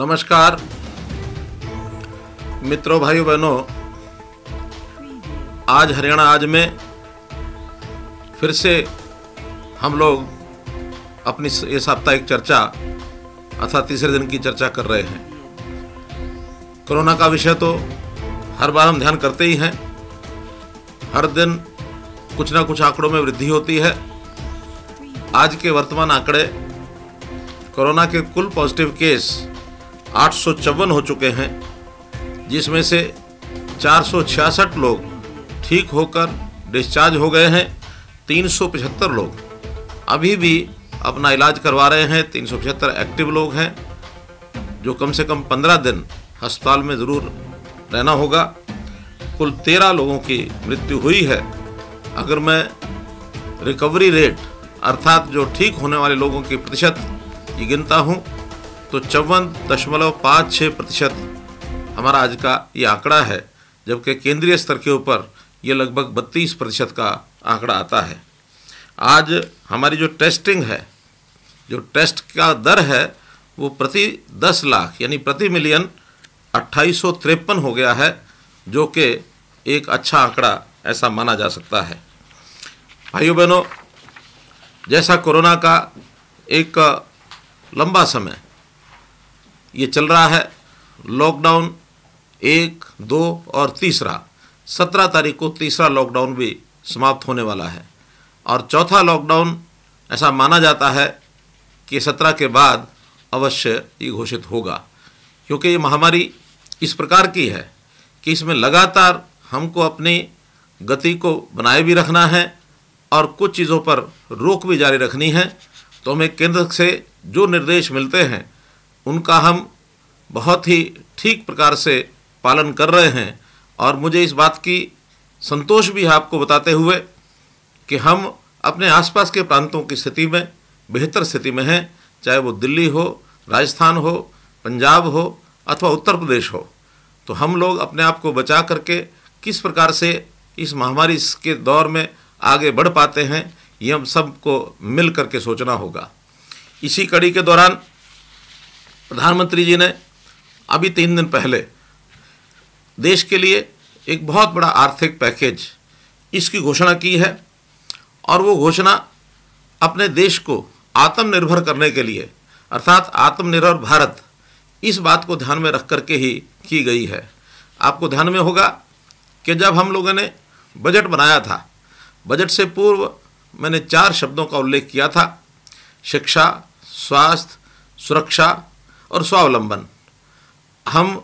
नमस्कार मित्रों भाइयों बहनों आज हरियाणा आज में फिर से हम लोग अपनी ये साप्ताहिक चर्चा अर्थात तीसरे दिन की चर्चा कर रहे हैं कोरोना का विषय तो हर बार हम ध्यान करते ही हैं हर दिन कुछ ना कुछ आंकड़ों में वृद्धि होती है आज के वर्तमान आंकड़े कोरोना के कुल पॉजिटिव केस आठ हो चुके हैं जिसमें से चार लोग ठीक होकर डिस्चार्ज हो गए हैं 375 लोग अभी भी अपना इलाज करवा रहे हैं 375 एक्टिव लोग हैं जो कम से कम 15 दिन अस्पताल में ज़रूर रहना होगा कुल 13 लोगों की मृत्यु हुई है अगर मैं रिकवरी रेट अर्थात जो ठीक होने वाले लोगों की प्रतिशत ये गिनता हूँ तो चौवन दशमलव पाँच छः प्रतिशत हमारा आज का ये आंकड़ा है जबकि केंद्रीय स्तर के ऊपर ये लगभग बत्तीस प्रतिशत का आंकड़ा आता है आज हमारी जो टेस्टिंग है जो टेस्ट का दर है वो प्रति दस लाख यानी प्रति मिलियन अट्ठाईस हो गया है जो कि एक अच्छा आंकड़ा ऐसा माना जा सकता है भाइयों बहनों जैसा कोरोना का एक लंबा समय ये चल रहा है लॉकडाउन एक दो और तीसरा सत्रह तारीख को तीसरा लॉकडाउन भी समाप्त होने वाला है और चौथा लॉकडाउन ऐसा माना जाता है कि सत्रह के बाद अवश्य ये घोषित होगा क्योंकि ये महामारी इस प्रकार की है कि इसमें लगातार हमको अपनी गति को बनाए भी रखना है और कुछ चीज़ों पर रोक भी जारी रखनी है तो हमें केंद्र से जो निर्देश मिलते हैं उनका हम बहुत ही ठीक प्रकार से पालन कर रहे हैं और मुझे इस बात की संतोष भी है आपको बताते हुए कि हम अपने आसपास के प्रांतों की स्थिति में बेहतर स्थिति में हैं चाहे वो दिल्ली हो राजस्थान हो पंजाब हो अथवा उत्तर प्रदेश हो तो हम लोग अपने आप को बचा करके किस प्रकार से इस महामारी के दौर में आगे बढ़ पाते हैं ये हम सबको मिल करके सोचना होगा इसी कड़ी के दौरान प्रधानमंत्री जी ने अभी तीन दिन पहले देश के लिए एक बहुत बड़ा आर्थिक पैकेज इसकी घोषणा की है और वो घोषणा अपने देश को आत्मनिर्भर करने के लिए अर्थात आत्मनिर्भर भारत इस बात को ध्यान में रख कर के ही की गई है आपको ध्यान में होगा कि जब हम लोगों ने बजट बनाया था बजट से पूर्व मैंने चार शब्दों का उल्लेख किया था शिक्षा स्वास्थ्य सुरक्षा और स्वावलंबन हम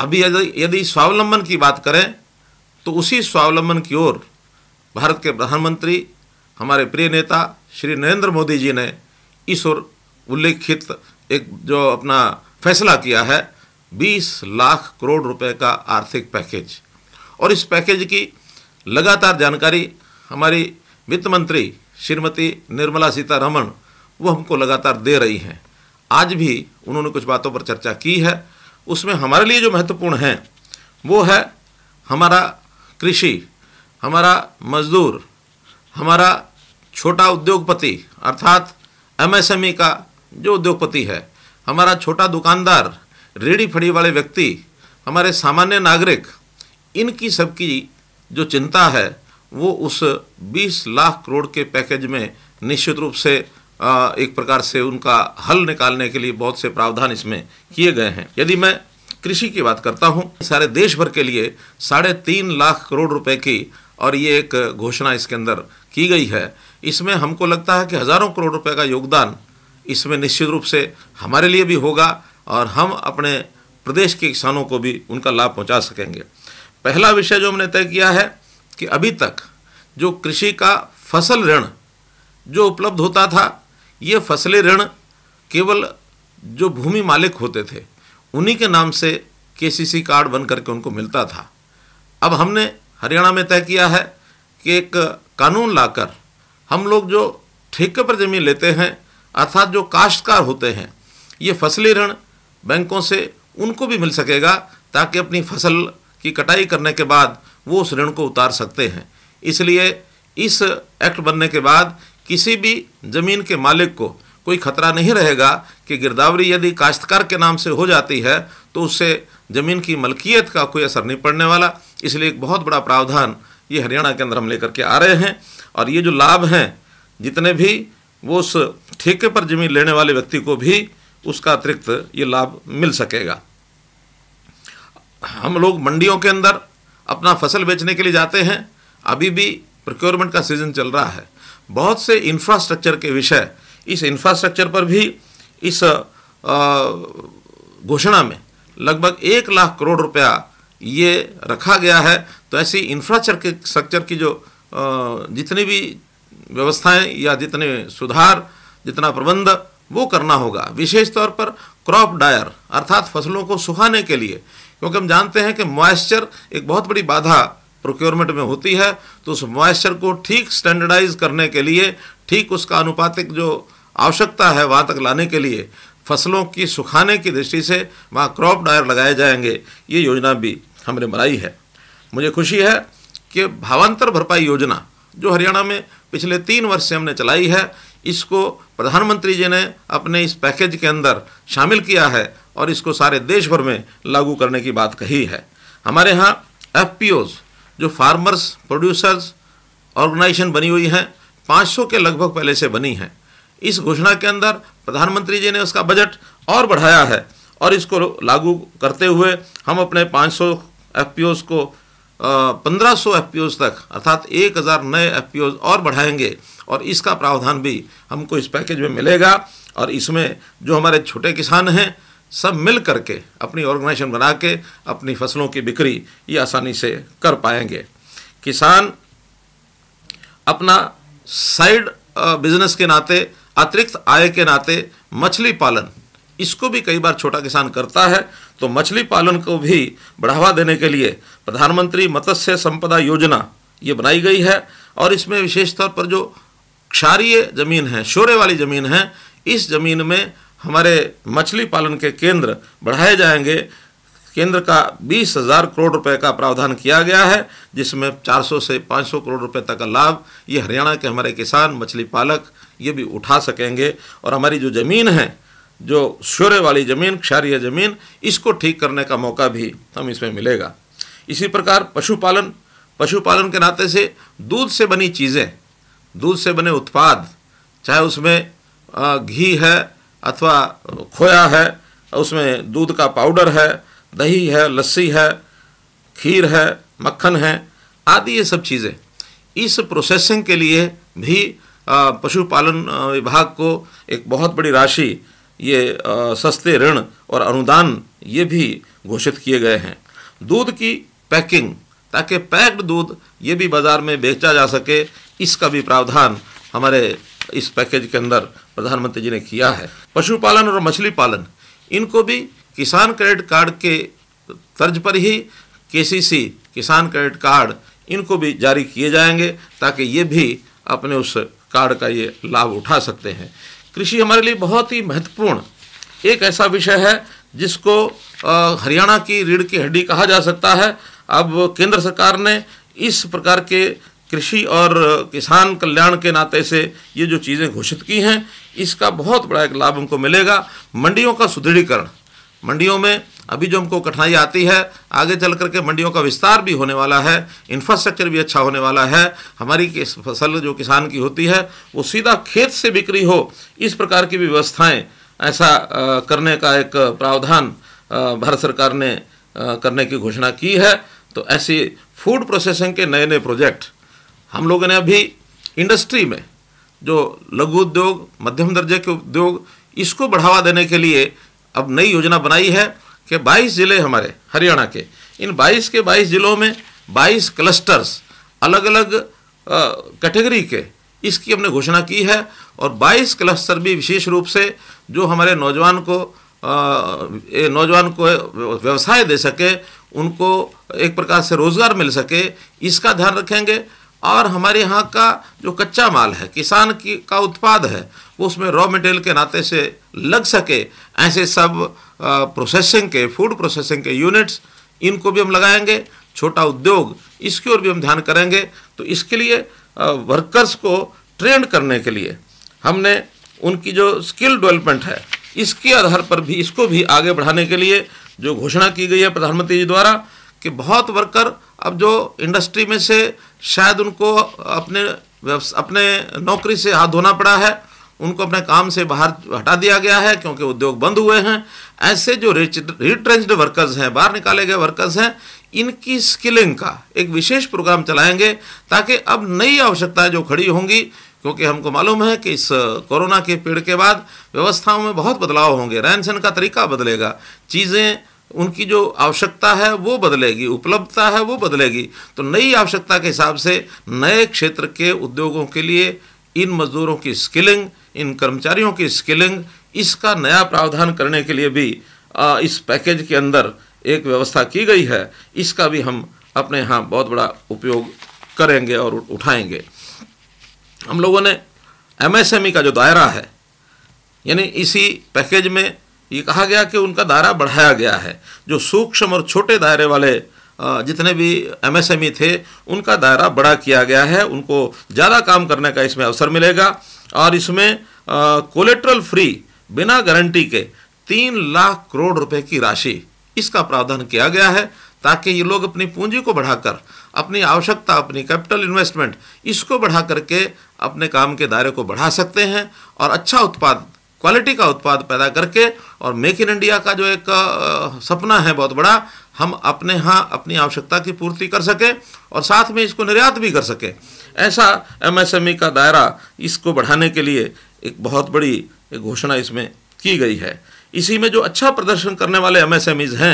अभी यदि स्वावलंबन की बात करें तो उसी स्वावलंबन की ओर भारत के प्रधानमंत्री हमारे प्रिय नेता श्री नरेंद्र मोदी जी ने इस ओर उल्लेखित एक जो अपना फैसला किया है 20 लाख करोड़ रुपए का आर्थिक पैकेज और इस पैकेज की लगातार जानकारी हमारी वित्त मंत्री श्रीमती निर्मला सीतारमण वो हमको लगातार दे रही हैं आज भी उन्होंने कुछ बातों पर चर्चा की है उसमें हमारे लिए जो महत्वपूर्ण है वो है हमारा कृषि हमारा मजदूर हमारा छोटा उद्योगपति अर्थात एमएसएमई का जो उद्योगपति है हमारा छोटा दुकानदार रेडी फड़ी वाले व्यक्ति हमारे सामान्य नागरिक इनकी सबकी जो चिंता है वो उस 20 लाख करोड़ के पैकेज में निश्चित रूप से एक प्रकार से उनका हल निकालने के लिए बहुत से प्रावधान इसमें किए गए हैं यदि मैं कृषि की बात करता हूँ सारे देश भर के लिए साढ़े तीन लाख करोड़ रुपए की और ये एक घोषणा इसके अंदर की गई है इसमें हमको लगता है कि हज़ारों करोड़ रुपए का योगदान इसमें निश्चित रूप से हमारे लिए भी होगा और हम अपने प्रदेश के किसानों को भी उनका लाभ पहुंचा सकेंगे पहला विषय जो हमने तय किया है कि अभी तक जो कृषि का फसल ऋण जो उपलब्ध होता था ये फसलें ऋण केवल जो भूमि मालिक होते थे उन्हीं के नाम से केसीसी कार्ड बन करके उनको मिलता था अब हमने हरियाणा में तय किया है कि एक कानून लाकर हम लोग जो ठेके पर ज़मीन लेते हैं अर्थात जो काश्तकार होते हैं ये फसली ऋण बैंकों से उनको भी मिल सकेगा ताकि अपनी फसल की कटाई करने के बाद वो उस ऋण को उतार सकते हैं इसलिए इस एक्ट बनने के बाद किसी भी ज़मीन के मालिक को कोई खतरा नहीं रहेगा कि गिरदावरी यदि काश्तकार के नाम से हो जाती है तो उससे ज़मीन की मलकियत का कोई असर नहीं पड़ने वाला इसलिए एक बहुत बड़ा प्रावधान ये हरियाणा के अंदर हम लेकर के आ रहे हैं और ये जो लाभ हैं जितने भी वो उस ठेके पर ज़मीन लेने वाले व्यक्ति को भी उसका अतिरिक्त ये लाभ मिल सकेगा हम लोग मंडियों के अंदर अपना फसल बेचने के लिए जाते हैं अभी भी प्रोक्योरमेंट का सीज़न चल रहा है बहुत से इंफ्रास्ट्रक्चर के विषय इस इंफ्रास्ट्रक्चर पर भी इस घोषणा में लगभग एक लाख करोड़ रुपया ये रखा गया है तो ऐसी इंफ्रास्ट्रक्चर के स्ट्रक्चर की जो जितनी भी व्यवस्थाएं या जितने सुधार जितना प्रबंध वो करना होगा विशेष तौर पर क्रॉप डायर अर्थात फसलों को सुखाने के लिए क्योंकि हम जानते हैं कि मॉइस्चर एक बहुत बड़ी बाधा प्रोक्योरमेंट में होती है तो उस मॉइस्चर को ठीक स्टैंडर्डाइज करने के लिए ठीक उसका अनुपातिक जो आवश्यकता है वहाँ तक लाने के लिए फसलों की सुखाने की दृष्टि से वहाँ क्रॉप डायर लगाए जाएंगे ये योजना भी हमने बनाई है मुझे खुशी है कि भावांतर भरपाई योजना जो हरियाणा में पिछले तीन वर्ष से हमने चलाई है इसको प्रधानमंत्री जी ने अपने इस पैकेज के अंदर शामिल किया है और इसको सारे देश भर में लागू करने की बात कही है हमारे यहाँ एफ जो फार्मर्स प्रोड्यूसर्स ऑर्गेनाइजेशन बनी हुई है 500 के लगभग पहले से बनी है इस घोषणा के अंदर प्रधानमंत्री जी ने उसका बजट और बढ़ाया है और इसको लागू करते हुए हम अपने 500 सौ को पंद्रह सौ एफ तक अर्थात एक हज़ार नए एफ और बढ़ाएंगे और इसका प्रावधान भी हमको इस पैकेज में मिलेगा और इसमें जो हमारे छोटे किसान हैं सब मिल करके अपनी ऑर्गेनाइजेशन बना के अपनी फसलों की बिक्री ये आसानी से कर पाएंगे किसान अपना साइड बिजनेस के नाते अतिरिक्त आय के नाते मछली पालन इसको भी कई बार छोटा किसान करता है तो मछली पालन को भी बढ़ावा देने के लिए प्रधानमंत्री मत्स्य संपदा योजना ये बनाई गई है और इसमें विशेष तौर पर जो क्षारीय जमीन है शोरे वाली जमीन है इस जमीन में हमारे मछली पालन के केंद्र बढ़ाए जाएंगे केंद्र का बीस हजार करोड़ रुपए का प्रावधान किया गया है जिसमें 400 से 500 करोड़ रुपए तक का लाभ ये हरियाणा के हमारे किसान मछली पालक ये भी उठा सकेंगे और हमारी जो ज़मीन है जो शोरे वाली ज़मीन क्षारीय ज़मीन इसको ठीक करने का मौका भी हम इसमें मिलेगा इसी प्रकार पशुपालन पशुपालन के नाते से दूध से बनी चीज़ें दूध से बने उत्पाद चाहे उसमें घी है अथवा खोया है उसमें दूध का पाउडर है दही है लस्सी है खीर है मक्खन है आदि ये सब चीज़ें इस प्रोसेसिंग के लिए भी पशुपालन विभाग को एक बहुत बड़ी राशि ये सस्ते ऋण और अनुदान ये भी घोषित किए गए हैं दूध की पैकिंग ताकि पैक्ड दूध ये भी बाज़ार में बेचा जा सके इसका भी प्रावधान हमारे इस पैकेज के अंदर प्रधानमंत्री जी ने किया है पशुपालन और मछली पालन इनको भी किसान क्रेडिट कार्ड के तर्ज पर ही केसीसी किसान क्रेडिट कार्ड इनको भी जारी किए जाएंगे ताकि ये भी अपने उस कार्ड का ये लाभ उठा सकते हैं कृषि हमारे लिए बहुत ही महत्वपूर्ण एक ऐसा विषय है जिसको हरियाणा की रीढ़ की हड्डी कहा जा सकता है अब केंद्र सरकार ने इस प्रकार के कृषि और किसान कल्याण के नाते से ये जो चीज़ें घोषित की हैं इसका बहुत बड़ा एक लाभ हमको मिलेगा मंडियों का सुदृढ़ीकरण मंडियों में अभी जो हमको कठिनाई आती है आगे चल करके मंडियों का विस्तार भी होने वाला है इंफ्रास्ट्रक्चर भी अच्छा होने वाला है हमारी किस फसल जो किसान की होती है वो सीधा खेत से बिक्री हो इस प्रकार की व्यवस्थाएं ऐसा करने का एक प्रावधान भारत सरकार ने करने की घोषणा की है तो ऐसी फूड प्रोसेसिंग के नए नए प्रोजेक्ट हम लोगों ने अभी इंडस्ट्री में जो लघु उद्योग मध्यम दर्जे के उद्योग इसको बढ़ावा देने के लिए अब नई योजना बनाई है कि 22 ज़िले हमारे हरियाणा के इन 22 के 22 ज़िलों में 22 क्लस्टर्स अलग अलग कैटेगरी के इसकी हमने घोषणा की है और 22 क्लस्टर भी विशेष रूप से जो हमारे नौजवान को नौजवान को व्यवसाय दे सके उनको एक प्रकार से रोज़गार मिल सके इसका ध्यान रखेंगे और हमारे यहाँ का जो कच्चा माल है किसान की का उत्पाद है वो उसमें रॉ मटेरियल के नाते से लग सके ऐसे सब प्रोसेसिंग के फूड प्रोसेसिंग के यूनिट्स इनको भी हम लगाएंगे छोटा उद्योग इसकी ओर भी हम ध्यान करेंगे तो इसके लिए वर्कर्स को ट्रेंड करने के लिए हमने उनकी जो स्किल डेवलपमेंट है इसके आधार पर भी इसको भी आगे बढ़ाने के लिए जो घोषणा की गई है प्रधानमंत्री जी द्वारा कि बहुत वर्कर अब जो इंडस्ट्री में से शायद उनको अपने अपने नौकरी से हाथ धोना पड़ा है उनको अपने काम से बाहर हटा दिया गया है क्योंकि उद्योग बंद हुए हैं ऐसे जो रिट्रेंज वर्कर्स हैं बाहर निकाले गए वर्कर्स हैं इनकी स्किलिंग का एक विशेष प्रोग्राम चलाएंगे ताकि अब नई आवश्यकताएं जो खड़ी होंगी क्योंकि हमको मालूम है कि इस कोरोना के पेड़ के बाद व्यवस्थाओं में बहुत बदलाव होंगे रहन सहन का तरीका बदलेगा चीज़ें उनकी जो आवश्यकता है वो बदलेगी उपलब्धता है वो बदलेगी तो नई आवश्यकता के हिसाब से नए क्षेत्र के उद्योगों के लिए इन मजदूरों की स्किलिंग इन कर्मचारियों की स्किलिंग इसका नया प्रावधान करने के लिए भी इस पैकेज के अंदर एक व्यवस्था की गई है इसका भी हम अपने यहाँ बहुत बड़ा उपयोग करेंगे और उठाएंगे हम लोगों ने एमएसएमई का जो दायरा है यानी इसी पैकेज में ये कहा गया कि उनका दायरा बढ़ाया गया है जो सूक्ष्म और छोटे दायरे वाले जितने भी एमएसएमई e थे उनका दायरा बड़ा किया गया है उनको ज़्यादा काम करने का इसमें अवसर मिलेगा और इसमें कोलेट्रल फ्री बिना गारंटी के तीन लाख करोड़ रुपए की राशि इसका प्रावधान किया गया है ताकि ये लोग अपनी पूंजी को बढ़ाकर अपनी आवश्यकता अपनी कैपिटल इन्वेस्टमेंट इसको बढ़ा करके अपने काम के दायरे को बढ़ा सकते हैं और अच्छा उत्पाद क्वालिटी का उत्पाद पैदा करके और मेक इन इंडिया का जो एक सपना है बहुत बड़ा हम अपने यहाँ अपनी आवश्यकता की पूर्ति कर सकें और साथ में इसको निर्यात भी कर सकें ऐसा एमएसएमई का दायरा इसको बढ़ाने के लिए एक बहुत बड़ी घोषणा इसमें की गई है इसी में जो अच्छा प्रदर्शन करने वाले एम हैं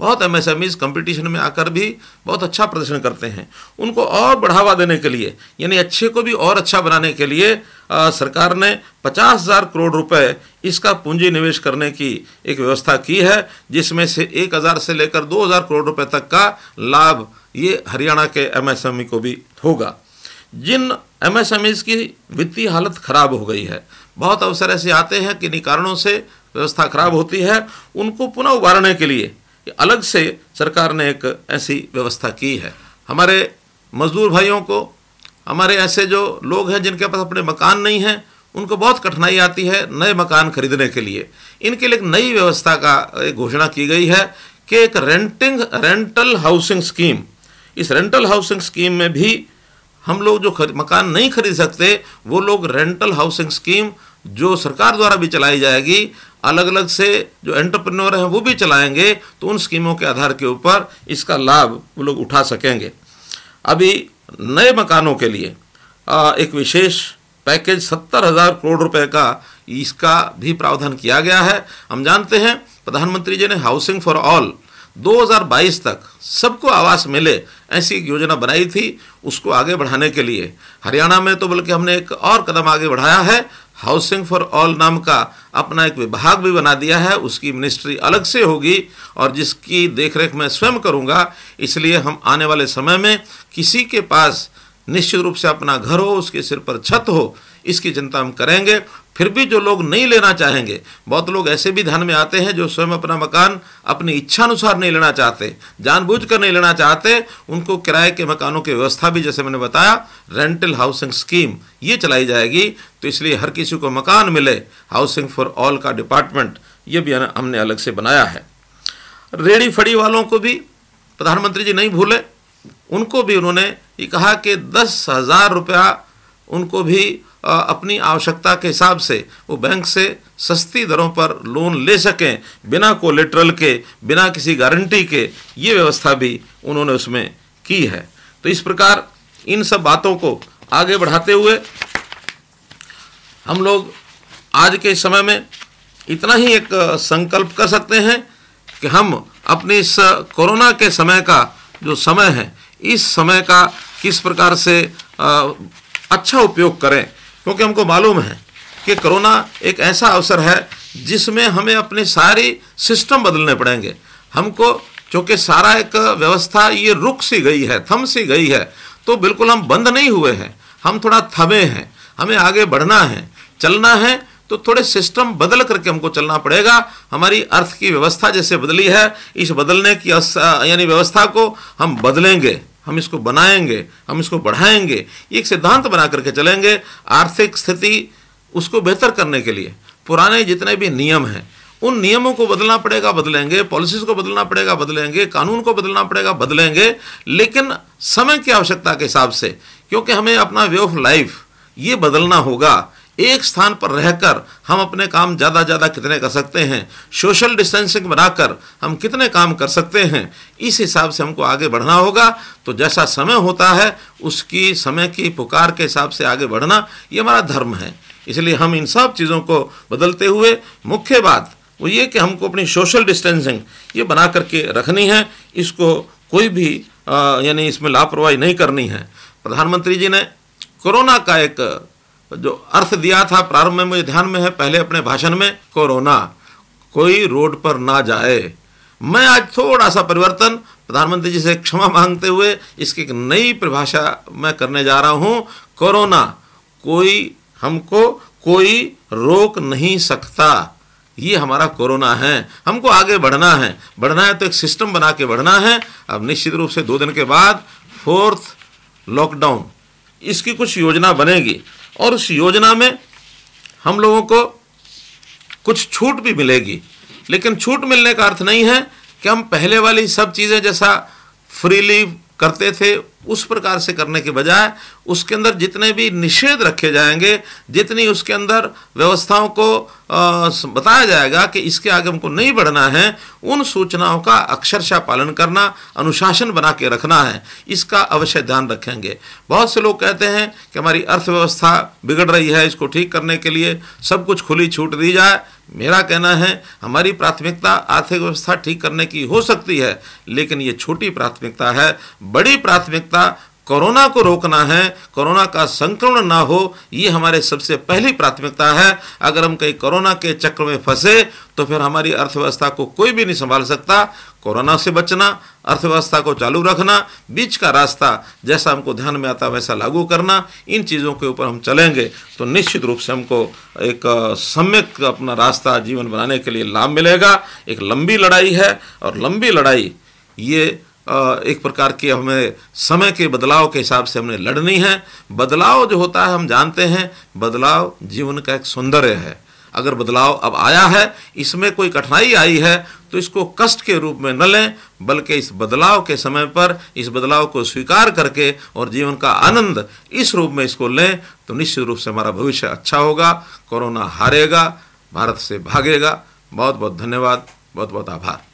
बहुत M S M Es competition में आकर भी बहुत अच्छा प्रदर्शन करते हैं उनको और बढ़ावा देने के लिए यानी अच्छे को भी और अच्छा बनाने के लिए आ, सरकार ने पचास हज़ार करोड़ रुपए इसका पूंजी निवेश करने की एक व्यवस्था की है जिसमें से एक हज़ार से लेकर दो हज़ार करोड़ रुपए तक का लाभ ये हरियाणा के ई e को भी होगा जिन ईज की वित्तीय हालत खराब हो गई है बहुत अवसर ऐसे आते हैं कि कारणों से व्यवस्था खराब होती है उनको पुनः उभारने के लिए अलग से सरकार ने एक ऐसी व्यवस्था की है हमारे मजदूर भाइयों को हमारे ऐसे जो लोग हैं जिनके पास अपने मकान नहीं हैं उनको बहुत कठिनाई आती है नए मकान खरीदने के लिए इनके लिए एक नई व्यवस्था का घोषणा की गई है कि एक रेंटिंग रेंटल हाउसिंग स्कीम इस रेंटल हाउसिंग स्कीम में भी हम लोग जो खर, मकान नहीं खरीद सकते वो लोग रेंटल हाउसिंग स्कीम जो सरकार द्वारा भी चलाई जाएगी अलग अलग से जो एंटरप्रेन्योर हैं वो भी चलाएंगे तो उन स्कीमों के आधार के ऊपर इसका लाभ वो लोग उठा सकेंगे अभी नए मकानों के लिए एक विशेष पैकेज सत्तर हज़ार करोड़ रुपए का इसका भी प्रावधान किया गया है हम जानते हैं प्रधानमंत्री जी ने हाउसिंग फॉर ऑल 2022 तक सबको आवास मिले ऐसी एक योजना बनाई थी उसको आगे बढ़ाने के लिए हरियाणा में तो बल्कि हमने एक और कदम आगे बढ़ाया है हाउसिंग फॉर ऑल नाम का अपना एक विभाग भी बना दिया है उसकी मिनिस्ट्री अलग से होगी और जिसकी देखरेख मैं स्वयं करूँगा इसलिए हम आने वाले समय में किसी के पास निश्चित रूप से अपना घर हो उसके सिर पर छत हो इसकी चिंता हम करेंगे फिर भी जो लोग नहीं लेना चाहेंगे बहुत लोग ऐसे भी ध्यान में आते हैं जो स्वयं अपना मकान अपनी इच्छा अनुसार नहीं लेना चाहते जानबूझकर नहीं लेना चाहते उनको किराए के मकानों की व्यवस्था भी जैसे मैंने बताया रेंटल हाउसिंग स्कीम ये चलाई जाएगी तो इसलिए हर किसी को मकान मिले हाउसिंग फॉर ऑल का डिपार्टमेंट ये भी हमने अलग से बनाया है रेड़ी फड़ी वालों को भी प्रधानमंत्री जी नहीं भूले उनको भी उन्होंने ये कहा कि दस हज़ार रुपया उनको भी अपनी आवश्यकता के हिसाब से वो बैंक से सस्ती दरों पर लोन ले सकें बिना कोलेट्रल के बिना किसी गारंटी के ये व्यवस्था भी उन्होंने उसमें की है तो इस प्रकार इन सब बातों को आगे बढ़ाते हुए हम लोग आज के समय में इतना ही एक संकल्प कर सकते हैं कि हम अपने इस कोरोना के समय का जो समय है इस समय का किस प्रकार से अच्छा उपयोग करें क्योंकि हमको मालूम है कि कोरोना एक ऐसा अवसर है जिसमें हमें अपने सारी सिस्टम बदलने पड़ेंगे हमको चूँकि सारा एक व्यवस्था ये रुक सी गई है थम सी गई है तो बिल्कुल हम बंद नहीं हुए हैं हम थोड़ा थमे हैं हमें आगे बढ़ना है चलना है तो थोड़े सिस्टम बदल करके हमको चलना पड़ेगा हमारी अर्थ की व्यवस्था जैसे बदली है इस बदलने की यानी व्यवस्था को हम बदलेंगे हम इसको बनाएंगे हम इसको बढ़ाएंगे ये एक सिद्धांत बना करके चलेंगे आर्थिक स्थिति उसको बेहतर करने के लिए पुराने जितने भी नियम हैं उन नियमों को बदलना पड़ेगा बदलेंगे पॉलिसीज को बदलना पड़ेगा बदलेंगे कानून को बदलना पड़ेगा बदलेंगे लेकिन समय की आवश्यकता के हिसाब से क्योंकि हमें अपना वे ऑफ लाइफ ये बदलना होगा एक स्थान पर रहकर हम अपने काम ज़्यादा ज़्यादा कितने कर सकते हैं सोशल डिस्टेंसिंग बनाकर हम कितने काम कर सकते हैं इस हिसाब से हमको आगे बढ़ना होगा तो जैसा समय होता है उसकी समय की पुकार के हिसाब से आगे बढ़ना ये हमारा धर्म है इसलिए हम इन सब चीज़ों को बदलते हुए मुख्य बात वो ये कि हमको अपनी सोशल डिस्टेंसिंग ये बना करके रखनी है इसको कोई भी यानी इसमें लापरवाही नहीं करनी है प्रधानमंत्री जी ने कोरोना का एक जो अर्थ दिया था प्रारंभ में मुझे ध्यान में है पहले अपने भाषण में कोरोना कोई रोड पर ना जाए मैं आज थोड़ा सा परिवर्तन प्रधानमंत्री जी से क्षमा मांगते हुए इसकी एक नई परिभाषा मैं करने जा रहा हूं कोरोना कोई हमको कोई रोक नहीं सकता ये हमारा कोरोना है हमको आगे बढ़ना है बढ़ना है तो एक सिस्टम बना के बढ़ना है अब निश्चित रूप से दो दिन के बाद फोर्थ लॉकडाउन इसकी कुछ योजना बनेगी और उस योजना में हम लोगों को कुछ छूट भी मिलेगी लेकिन छूट मिलने का अर्थ नहीं है कि हम पहले वाली सब चीज़ें जैसा फ्रीली करते थे उस प्रकार से करने के बजाय उसके अंदर जितने भी निषेध रखे जाएंगे जितनी उसके अंदर व्यवस्थाओं को आ, बताया जाएगा कि इसके आगे हमको नहीं बढ़ना है उन सूचनाओं का अक्षरशा पालन करना अनुशासन बना के रखना है इसका अवश्य ध्यान रखेंगे बहुत से लोग कहते हैं कि हमारी अर्थव्यवस्था बिगड़ रही है इसको ठीक करने के लिए सब कुछ खुली छूट दी जाए मेरा कहना है हमारी प्राथमिकता आर्थिक व्यवस्था ठीक करने की हो सकती है लेकिन ये छोटी प्राथमिकता है बड़ी प्राथमिकता कोरोना को रोकना है कोरोना का संक्रमण ना हो ये हमारे सबसे पहली प्राथमिकता है अगर हम कहीं कोरोना के चक्र में फंसे तो फिर हमारी अर्थव्यवस्था को कोई भी नहीं संभाल सकता कोरोना से बचना अर्थव्यवस्था को चालू रखना बीच का रास्ता जैसा हमको ध्यान में आता वैसा लागू करना इन चीज़ों के ऊपर हम चलेंगे तो निश्चित रूप से हमको एक सम्यक अपना रास्ता जीवन बनाने के लिए लाभ मिलेगा एक लंबी लड़ाई है और लंबी लड़ाई ये एक प्रकार की हमें समय के बदलाव के हिसाब से हमने लड़नी है बदलाव जो होता है हम जानते हैं बदलाव जीवन का एक सौंदर्य है अगर बदलाव अब आया है इसमें कोई कठिनाई आई है तो इसको कष्ट के रूप में न लें बल्कि इस बदलाव के समय पर इस बदलाव को स्वीकार करके और जीवन का आनंद इस रूप में इसको लें तो निश्चित रूप से हमारा भविष्य अच्छा होगा कोरोना हारेगा भारत से भागेगा बहुत बहुत धन्यवाद बहुत बहुत आभार